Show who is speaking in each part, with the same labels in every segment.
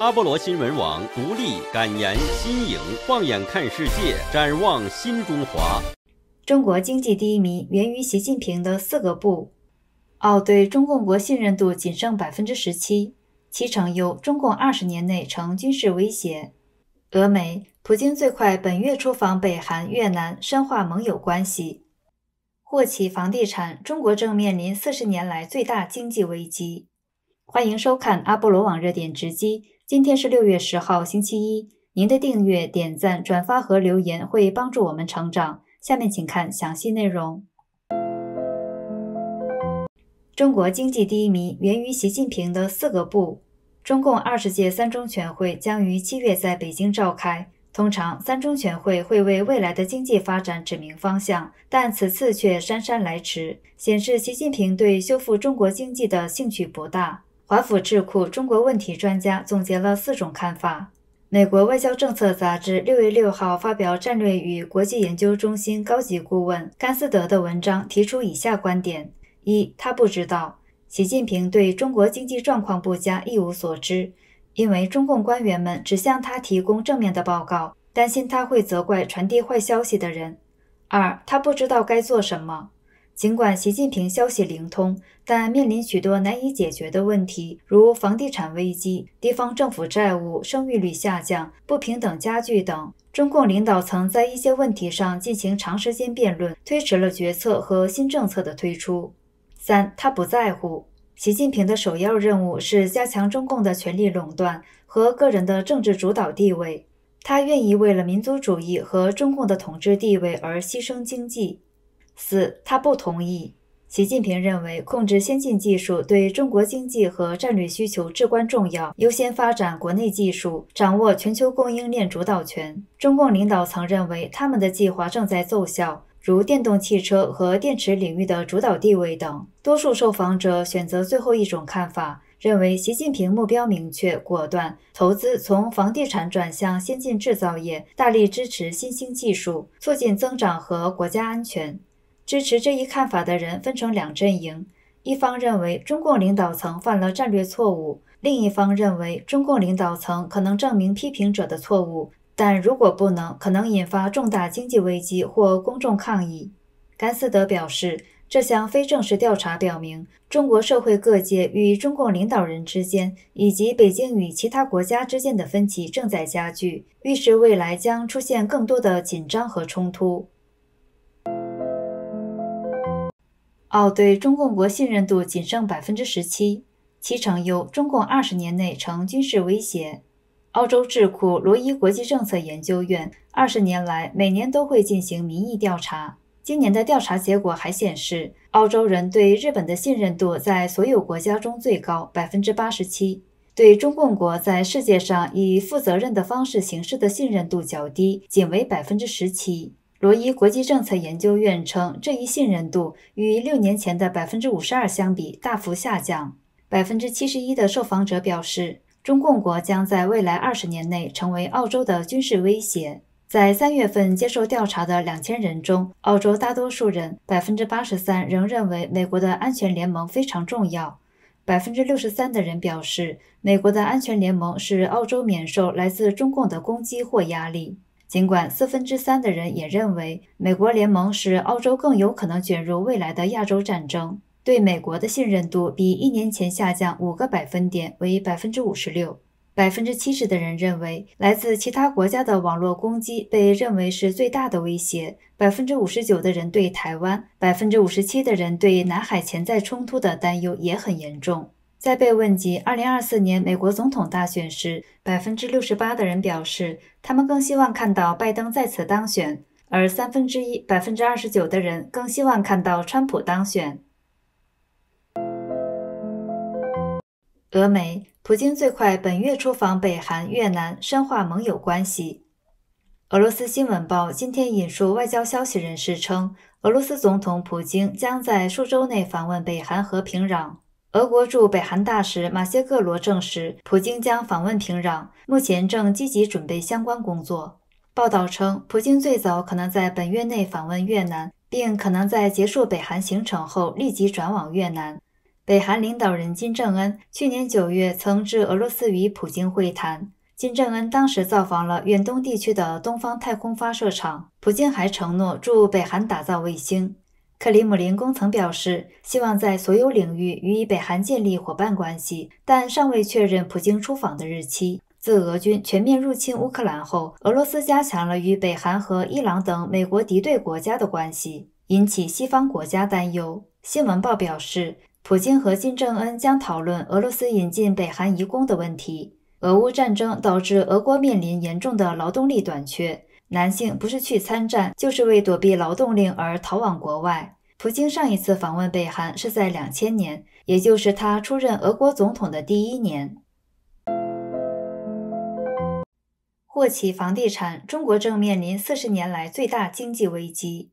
Speaker 1: 阿波罗新闻网独立、敢言、新颖，放眼看世界，展望新中华。中国经济低迷源于习近平的四个不。澳对中共国信任度仅剩百分之十七，其成由中共二十年内成军事威胁。俄媒：普京最快本月出访北韩、越南，深化盟友关系。霍启房地产：中国正面临四十年来最大经济危机。欢迎收看阿波罗网热点直击。今天是六月十号，星期一。您的订阅、点赞、转发和留言会帮助我们成长。下面请看详细内容。中国经济低迷源于习近平的四个不。中共二十届三中全会将于七月在北京召开。通常，三中全会会为未来的经济发展指明方向，但此次却姗姗来迟，显示习近平对修复中国经济的兴趣不大。华府智库中国问题专家总结了四种看法。美国外交政策杂志六月六号发表战略与国际研究中心高级顾问甘斯德的文章，提出以下观点：一，他不知道习近平对中国经济状况不佳一无所知，因为中共官员们只向他提供正面的报告，担心他会责怪传递坏消息的人；二，他不知道该做什么。尽管习近平消息灵通，但面临许多难以解决的问题，如房地产危机、地方政府债务、生育率下降、不平等加剧等。中共领导层在一些问题上进行长时间辩论，推迟了决策和新政策的推出。三，他不在乎。习近平的首要任务是加强中共的权力垄断和个人的政治主导地位，他愿意为了民族主义和中共的统治地位而牺牲经济。四，他不同意。习近平认为，控制先进技术对中国经济和战略需求至关重要，优先发展国内技术，掌握全球供应链主导权。中共领导层认为，他们的计划正在奏效，如电动汽车和电池领域的主导地位等。多数受访者选择最后一种看法，认为习近平目标明确、果断，投资从房地产转向先进制造业，大力支持新兴技术，促进增长和国家安全。支持这一看法的人分成两阵营：一方认为中共领导层犯了战略错误；另一方认为中共领导层可能证明批评者的错误，但如果不能，可能引发重大经济危机或公众抗议。甘斯德表示，这项非正式调查表明，中国社会各界与中共领导人之间，以及北京与其他国家之间的分歧正在加剧，预示未来将出现更多的紧张和冲突。澳对中共国信任度仅剩百分之十七，七成忧中共二十年内成军事威胁。澳洲智库罗伊国际政策研究院二十年来每年都会进行民意调查，今年的调查结果还显示，澳洲人对日本的信任度在所有国家中最高，百分之八十七；对中共国在世界上以负责任的方式行事的信任度较低，仅为百分之十七。罗伊国际政策研究院称，这一信任度与六年前的百分之五十二相比大幅下降。百分之七十一的受访者表示，中共国将在未来二十年内成为澳洲的军事威胁。在三月份接受调查的两千人中，澳洲大多数人（百分之八十三）仍认为美国的安全联盟非常重要。百分之六十三的人表示，美国的安全联盟是澳洲免受来自中共的攻击或压力。尽管四分之三的人也认为，美国联盟使澳洲更有可能卷入未来的亚洲战争，对美国的信任度比一年前下降五个百分点，为百分之五十六。百分之七十的人认为，来自其他国家的网络攻击被认为是最大的威胁。百分之五十九的人对台湾，百分之五十七的人对南海潜在冲突的担忧也很严重。在被问及2024年美国总统大选时，68%的人表示他们更希望看到拜登再次当选，而三分之一 （29%） 的人更希望看到川普当选。俄媒：普京最快本月出访北韩、越南，深化盟友关系。俄罗斯新闻报今天引述外交消息人士称，俄罗斯总统普京将在数周内访问北韩和平壤。俄国驻北韩大使马歇克罗证实，普京将访问平壤，目前正积极准备相关工作。报道称，普京最早可能在本月内访问越南，并可能在结束北韩行程后立即转往越南。北韩领导人金正恩去年九月曾至俄罗斯与普京会谈，金正恩当时造访了远东地区的东方太空发射场。普京还承诺驻北韩打造卫星。克里姆林宫曾表示，希望在所有领域与北韩建立伙伴关系，但尚未确认普京出访的日期。自俄军全面入侵乌克兰后，俄罗斯加强了与北韩和伊朗等美国敌对国家的关系，引起西方国家担忧。新闻报表示，普京和金正恩将讨论俄罗斯引进北韩移工的问题。俄乌战争导致俄国面临严重的劳动力短缺。男性不是去参战，就是为躲避劳动令而逃往国外。普京上一次访问北韩是在两千年，也就是他出任俄国总统的第一年。霍启房地产，中国正面临四十年来最大经济危机。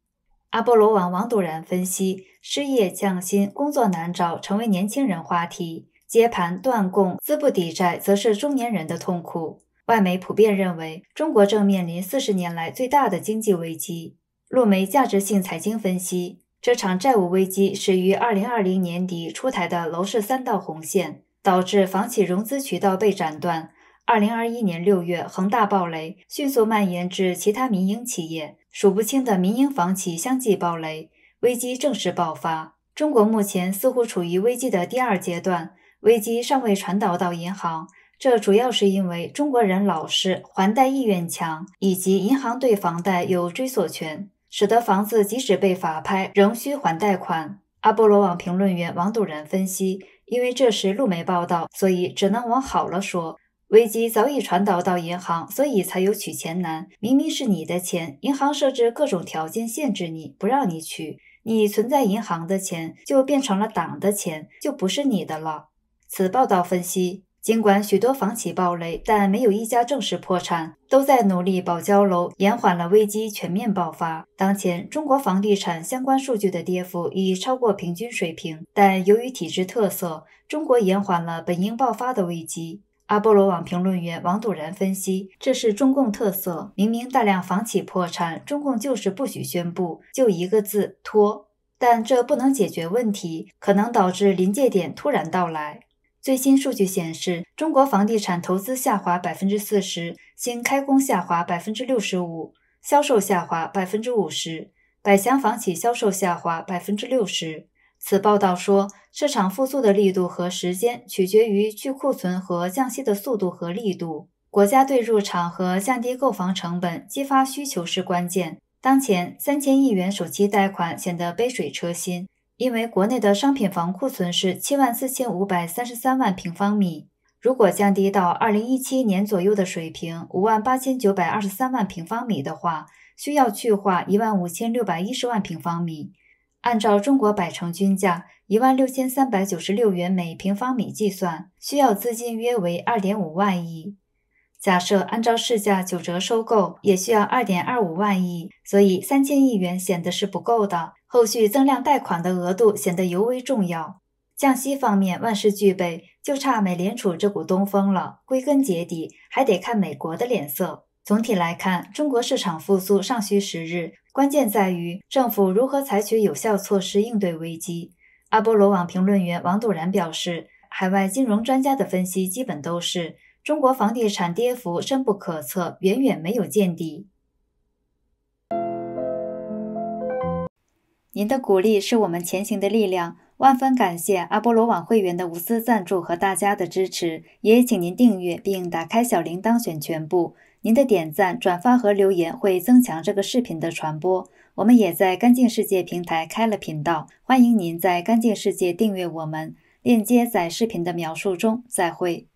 Speaker 1: 阿波罗网王独然分析：失业降薪，工作难找，成为年轻人话题；接盘断供，资不抵债，则是中年人的痛苦。外媒普遍认为，中国正面临四十年来最大的经济危机。路媒价值性财经分析，这场债务危机始于2020年底出台的楼市三道红线，导致房企融资渠道被斩断。2021年6月，恒大暴雷，迅速蔓延至其他民营企业，数不清的民营房企相继暴雷，危机正式爆发。中国目前似乎处于危机的第二阶段，危机尚未传导到银行。这主要是因为中国人老实、还贷意愿强，以及银行对房贷有追索权，使得房子即使被法拍，仍需还贷款。阿波罗网评论员王笃然分析，因为这时路媒报道，所以只能往好了说。危机早已传导到银行，所以才有取钱难。明明是你的钱，银行设置各种条件限制你不让你取，你存在银行的钱就变成了党的钱，就不是你的了。此报道分析。尽管许多房企暴雷，但没有一家正式破产，都在努力保交楼，延缓了危机全面爆发。当前，中国房地产相关数据的跌幅已超过平均水平，但由于体制特色，中国延缓了本应爆发的危机。阿波罗网评论员王笃然分析，这是中共特色，明明大量房企破产，中共就是不许宣布，就一个字拖。但这不能解决问题，可能导致临界点突然到来。最新数据显示，中国房地产投资下滑百分之四十，新开工下滑百分之六十五，销售下滑百分之五十，百强房企销售下滑百分之六十。此报道说，市场复苏的力度和时间取决于去库存和降息的速度和力度。国家对入场和降低购房成本、激发需求是关键。当前三千亿元首期贷款显得杯水车薪。因为国内的商品房库存是七万四千五百三十三万平方米，如果降低到二零一七年左右的水平五万八千九百二十三万平方米的话，需要去化一万五千六百一十万平方米。按照中国百城均价一万六千三百九十六元每平方米计算，需要资金约为二点五万亿。假设按照市价九折收购，也需要二点二五万亿，所以三千亿元显得是不够的。后续增量贷款的额度显得尤为重要。降息方面，万事俱备，就差美联储这股东风了。归根结底，还得看美国的脸色。总体来看，中国市场复苏尚需时日，关键在于政府如何采取有效措施应对危机。阿波罗网评论员王笃然表示，海外金融专家的分析基本都是。中国房地产跌幅深不可测，远远没有见底。您的鼓励是我们前行的力量，万分感谢阿波罗网会员的无私赞助和大家的支持，也请您订阅并打开小铃，铛选全部。您的点赞、转发和留言会增强这个视频的传播。我们也在干净世界平台开了频道，欢迎您在干净世界订阅我们，链接在视频的描述中。再会。